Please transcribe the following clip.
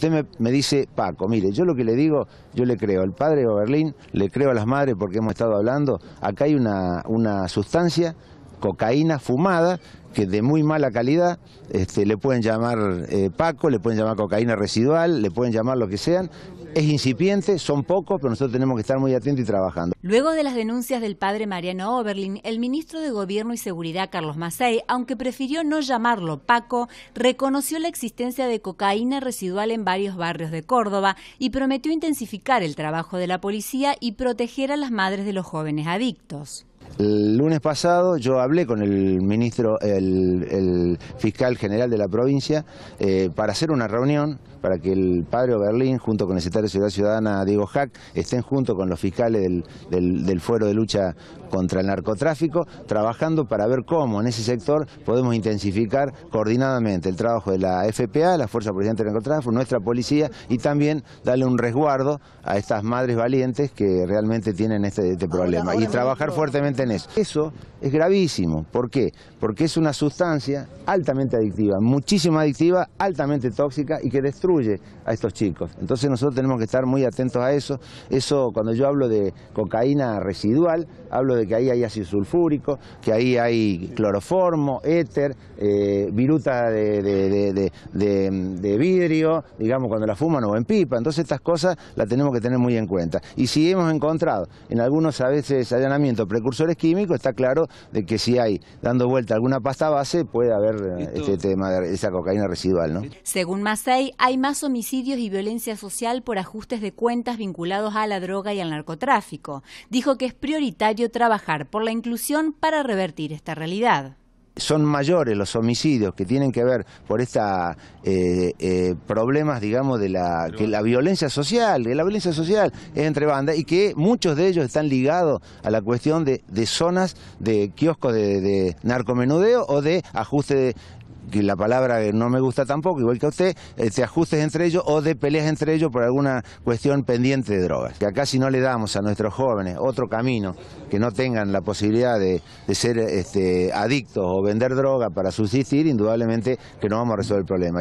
Usted me, dice, Paco, mire, yo lo que le digo, yo le creo al padre de Berlín, le creo a las madres porque hemos estado hablando, acá hay una, una sustancia cocaína fumada que de muy mala calidad, este, le pueden llamar eh, Paco, le pueden llamar cocaína residual, le pueden llamar lo que sean. Es incipiente, son pocos, pero nosotros tenemos que estar muy atentos y trabajando. Luego de las denuncias del padre Mariano Oberlin, el ministro de Gobierno y Seguridad, Carlos Macei, aunque prefirió no llamarlo Paco, reconoció la existencia de cocaína residual en varios barrios de Córdoba y prometió intensificar el trabajo de la policía y proteger a las madres de los jóvenes adictos. El lunes pasado yo hablé con el ministro, el, fiscal general de la provincia, eh, para hacer una reunión, para que el padre Berlín, junto con el secretario de Ciudad Ciudadana Diego Hack, estén junto con los fiscales del, del, Fuero de Lucha contra el Narcotráfico, trabajando para ver cómo en ese sector podemos intensificar coordinadamente el trabajo de la FPA, la Fuerza Policial de Narcotráfico, nuestra policía, y también darle un resguardo a estas madres valientes que realmente tienen este, este problema. y trabajar fuertemente eso es gravísimo. ¿Por qué? Porque es una sustancia altamente adictiva, muchísimo adictiva, altamente tóxica y que destruye a estos chicos. Entonces nosotros tenemos que estar muy atentos a eso. Eso, cuando yo hablo de cocaína residual, hablo de que ahí hay ácido sulfúrico, que ahí hay cloroformo, éter, eh, viruta de, de, vidrio, digamos, cuando la fuman o en pipa. Entonces estas cosas las tenemos que tener muy en cuenta. Y si hemos encontrado en algunos a veces allanamientos precursores, Químico químicos, está claro de que si hay dando vuelta alguna pasta base, puede haber eh, este tema de esa cocaína residual. ¿no? Según Macei, hay más homicidios y violencia social por ajustes de cuentas vinculados a la droga y al narcotráfico. Dijo que es prioritario trabajar por la inclusión para revertir esta realidad son mayores los homicidios que tienen que ver por esta eh, eh, problemas, digamos, de la, que la violencia social, de la violencia social es entre bandas y que muchos de ellos están ligados a la cuestión de, zonas de kioscos de, de narcomenudeo o de ajuste de, que la palabra no me gusta tampoco, igual que a usted, de eh, se ajustes entre ellos o de peleas entre ellos por alguna cuestión pendiente de drogas. Que acá si no le damos a nuestros jóvenes otro camino, que no tengan la posibilidad de, ser este, adictos o vender droga para subsistir, indudablemente que no vamos a resolver el problema.